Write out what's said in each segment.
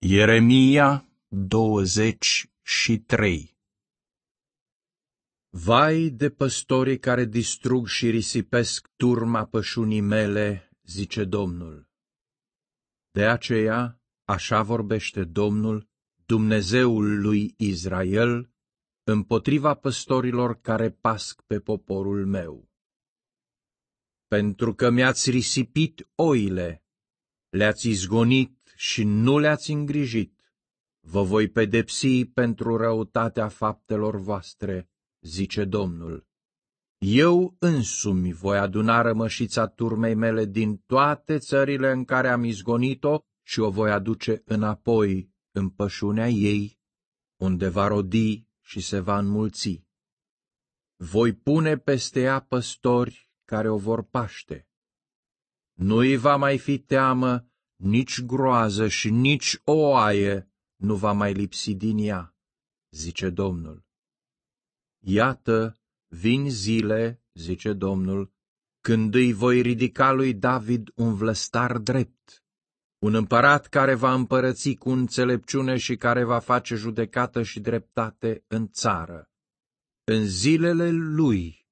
Ieremia 23 Vai de păstorii care distrug și risipesc turma pășunii mele, zice Domnul. De aceea, așa vorbește Domnul, Dumnezeul lui Israel, împotriva păstorilor care pasc pe poporul meu. Pentru că mi-ați risipit oile, le-ați izgonit și nu le-ați îngrijit. Vă voi pedepsi pentru răutatea faptelor voastre, zice Domnul. Eu însumi voi aduna rămășița turmei mele din toate țările în care am izgonit-o și o voi aduce înapoi în pășunea ei, unde va rodi și se va înmulți. Voi pune peste ea păstori care o vor paște. Nu-i va mai fi teamă nici groază și nici oaie nu va mai lipsi din ea, zice Domnul. Iată, vin zile, zice Domnul, când îi voi ridica lui David un vlăstar drept, un împărat care va împărăți cu înțelepciune și care va face judecată și dreptate în țară. În zilele lui,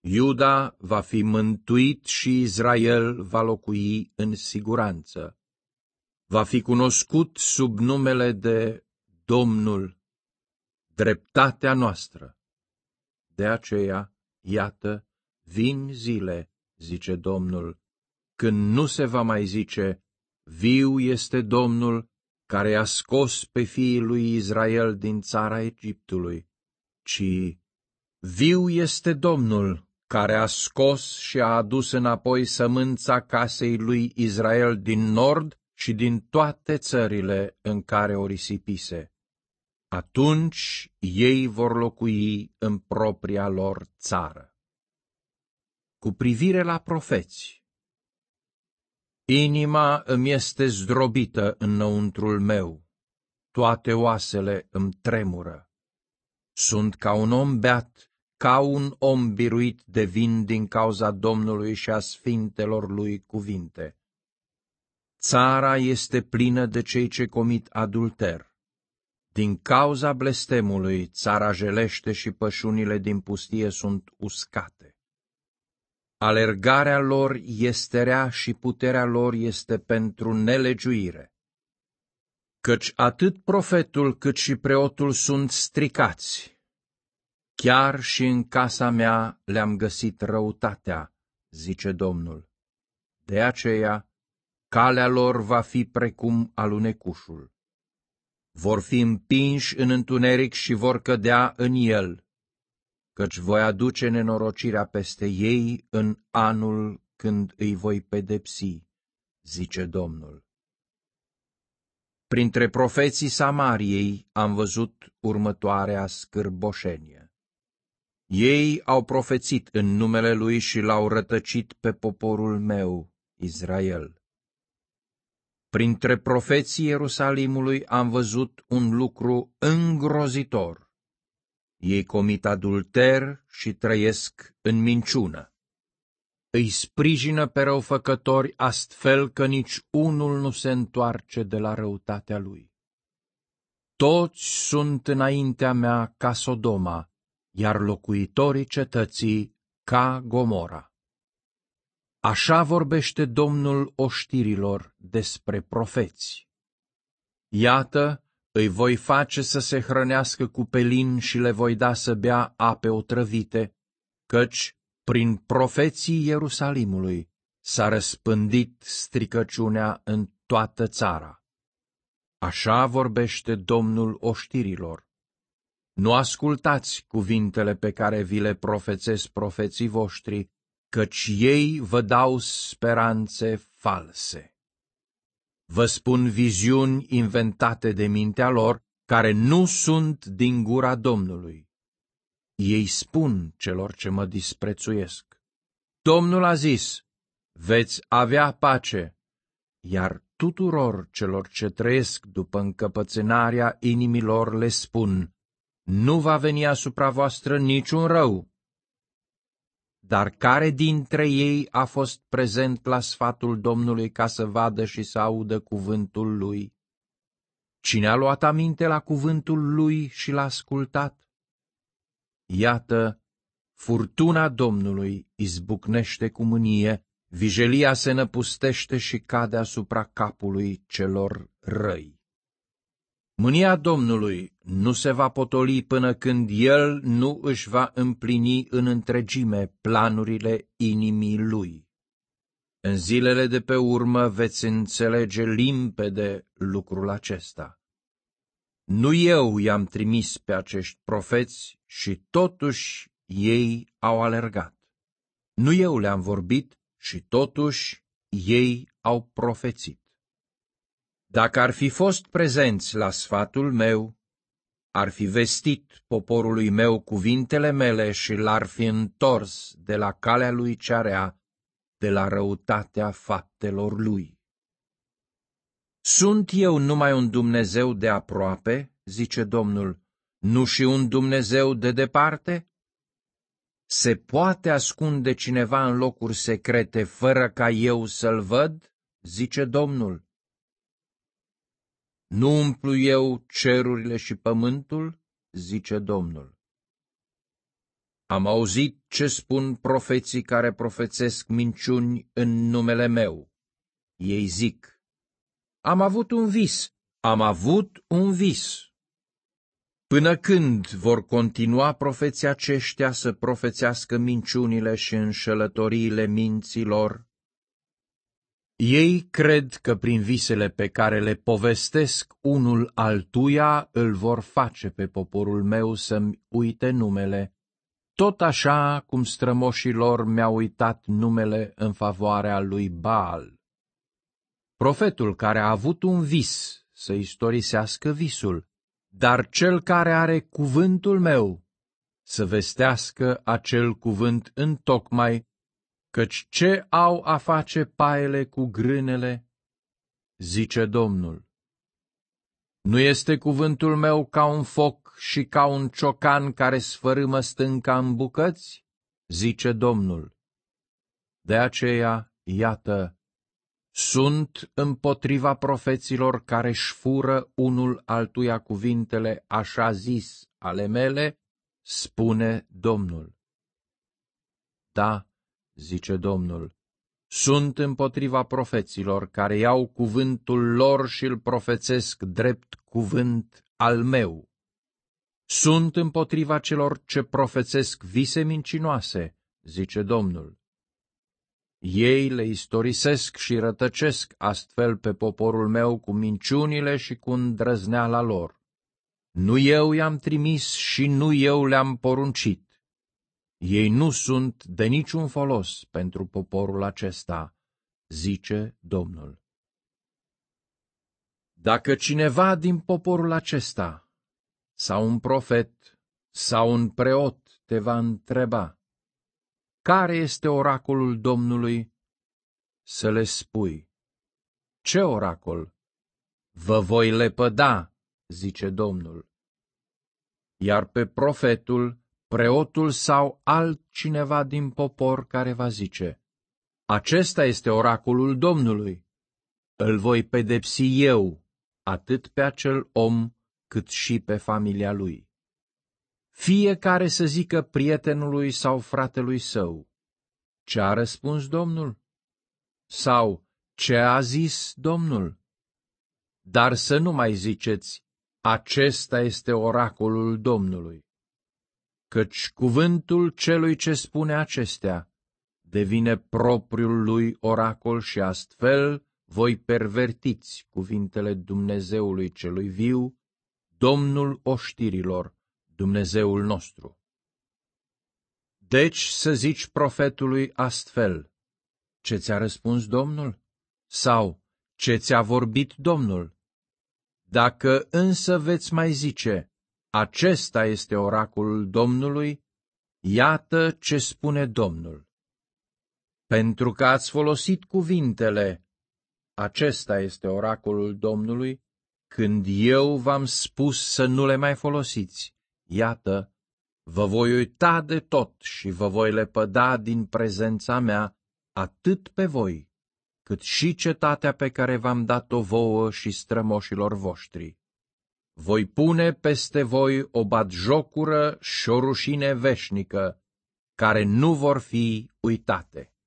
Iuda va fi mântuit și Israel va locui în siguranță va fi cunoscut sub numele de Domnul, dreptatea noastră. De aceea, iată, vin zile, zice Domnul, când nu se va mai zice, viu este Domnul care a scos pe fiii lui Israel din țara Egiptului, ci viu este Domnul care a scos și a adus înapoi sămânța casei lui Israel din nord și din toate țările în care o risipise. Atunci ei vor locui în propria lor țară. Cu privire la profeți, Inima îmi este zdrobită înăuntrul meu, toate oasele îmi tremură. Sunt ca un om beat, ca un om biruit de vin din cauza Domnului și a sfintelor lui cuvinte. Țara este plină de cei ce comit adulter. Din cauza blestemului, țara jelește și pășunile din pustie sunt uscate. Alergarea lor este rea și puterea lor este pentru nelegiuire. Căci atât profetul cât și preotul sunt stricați. Chiar și în casa mea le-am găsit răutatea, zice Domnul. De aceea, Calea lor va fi precum alunecușul. Vor fi împinși în întuneric și vor cădea în el, căci voi aduce nenorocirea peste ei în anul când îi voi pedepsi, zice Domnul. Printre profeții Samariei am văzut următoarea scârboșenie. Ei au profețit în numele lui și l-au rătăcit pe poporul meu, Israel. Printre profeții Ierusalimului am văzut un lucru îngrozitor. Ei comit adulter și trăiesc în minciună. Îi sprijină pe răufăcători astfel că nici unul nu se întoarce de la răutatea lui. Toți sunt înaintea mea ca Sodoma, iar locuitorii cetății ca Gomora. Așa vorbește Domnul oștirilor despre profeți. Iată, îi voi face să se hrănească cu pelin și le voi da să bea ape otrăvite, căci, prin profeții Ierusalimului, s-a răspândit stricăciunea în toată țara. Așa vorbește Domnul oștirilor. Nu ascultați cuvintele pe care vi le profețesc profeții voștri, căci ei vă dau speranțe false. Vă spun viziuni inventate de mintea lor, care nu sunt din gura Domnului. Ei spun celor ce mă disprețuiesc. Domnul a zis, veți avea pace, iar tuturor celor ce trăiesc după încăpățânarea inimilor le spun, nu va veni asupra voastră niciun rău, dar care dintre ei a fost prezent la sfatul Domnului ca să vadă și să audă cuvântul lui? Cine a luat aminte la cuvântul lui și l-a ascultat? Iată, furtuna Domnului izbucnește cu mânie, vijelia se năpustește și cade asupra capului celor răi. Mânia Domnului nu se va potoli până când El nu își va împlini în întregime planurile inimii Lui. În zilele de pe urmă veți înțelege limpede lucrul acesta. Nu eu i-am trimis pe acești profeți și totuși ei au alergat. Nu eu le-am vorbit și totuși ei au profețit. Dacă ar fi fost prezenți la sfatul meu, ar fi vestit poporului meu cuvintele mele și l-ar fi întors de la calea lui cearea, de la răutatea faptelor lui. Sunt eu numai un Dumnezeu de aproape, zice Domnul, nu și un Dumnezeu de departe? Se poate ascunde cineva în locuri secrete fără ca eu să-l văd? zice Domnul. Nu umplu eu cerurile și pământul? zice Domnul. Am auzit ce spun profeții care profețesc minciuni în numele meu. Ei zic, am avut un vis, am avut un vis. Până când vor continua profeții aceștia să profețească minciunile și înșelătoriile minților? Ei cred că prin visele pe care le povestesc unul altuia îl vor face pe poporul meu să-mi uite numele, tot așa cum strămoșii lor mi-au uitat numele în favoarea lui Baal. Profetul care a avut un vis să istorisească visul, dar cel care are cuvântul meu să vestească acel cuvânt în tocmai căci ce au a face paele cu grânele? Zice Domnul. Nu este cuvântul meu ca un foc și ca un ciocan care sfărâmă stânca în bucăți? Zice Domnul. De aceea, iată, sunt împotriva profeților care își fură unul altuia cuvintele așa zis ale mele, spune Domnul. Da, zice Domnul, sunt împotriva profeților care iau cuvântul lor și îl profețesc drept cuvânt al meu. Sunt împotriva celor ce profețesc vise mincinoase, zice Domnul. Ei le istorisesc și rătăcesc astfel pe poporul meu cu minciunile și cu îndrăzneala lor. Nu eu i-am trimis și nu eu le-am poruncit ei nu sunt de niciun folos pentru poporul acesta, zice Domnul. Dacă cineva din poporul acesta, sau un profet, sau un preot te va întreba, care este oracolul Domnului, să le spui, ce oracol? Vă voi lepăda, zice Domnul. Iar pe profetul preotul sau altcineva din popor care va zice, Acesta este oracolul Domnului. Îl voi pedepsi eu, atât pe acel om, cât și pe familia lui. Fiecare să zică prietenului sau fratelui său, Ce a răspuns Domnul? Sau, ce a zis Domnul? Dar să nu mai ziceți, acesta este oracolul Domnului căci cuvântul celui ce spune acestea devine propriul lui oracol și astfel voi pervertiți cuvintele Dumnezeului celui viu, Domnul oștirilor, Dumnezeul nostru. Deci să zici profetului astfel, ce ți-a răspuns Domnul? Sau ce ți-a vorbit Domnul? Dacă însă veți mai zice, acesta este oracul Domnului, iată ce spune Domnul. Pentru că ați folosit cuvintele, acesta este oracolul Domnului, când eu v-am spus să nu le mai folosiți, iată, vă voi uita de tot și vă voi lepăda din prezența mea atât pe voi, cât și cetatea pe care v-am dat-o vouă și strămoșilor voștri voi pune peste voi o batjocură și o rușine veșnică, care nu vor fi uitate.